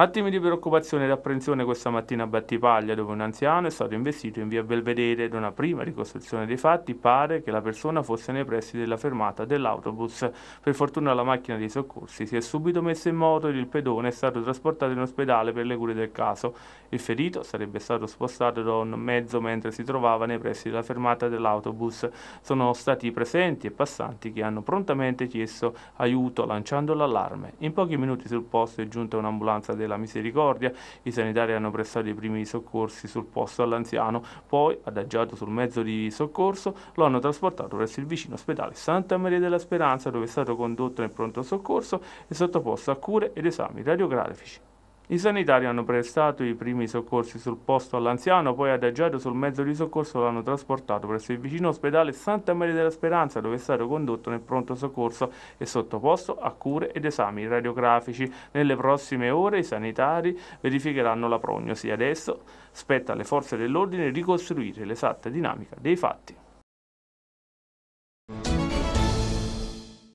Attimi di preoccupazione ed apprensione questa mattina a Battipaglia, dove un anziano è stato investito in via Belvedere. Da una prima ricostruzione dei fatti pare che la persona fosse nei pressi della fermata dell'autobus. Per fortuna la macchina dei soccorsi si è subito messa in moto ed il pedone è stato trasportato in ospedale per le cure del caso. Il ferito sarebbe stato spostato da un mezzo mentre si trovava nei pressi della fermata dell'autobus. Sono stati presenti e passanti che hanno prontamente chiesto aiuto lanciando l'allarme. In pochi minuti sul posto è giunta un'ambulanza del della Misericordia. I sanitari hanno prestato i primi soccorsi sul posto all'anziano, poi, adagiato sul mezzo di soccorso, lo hanno trasportato presso il vicino ospedale Santa Maria della Speranza, dove è stato condotto nel pronto soccorso e sottoposto a cure ed esami radiografici. I sanitari hanno prestato i primi soccorsi sul posto all'anziano, poi adagiato sul mezzo di soccorso l'hanno trasportato presso il vicino ospedale Santa Maria della Speranza, dove è stato condotto nel pronto soccorso e sottoposto a cure ed esami radiografici. Nelle prossime ore i sanitari verificheranno la prognosi. Adesso spetta alle forze dell'ordine ricostruire l'esatta dinamica dei fatti.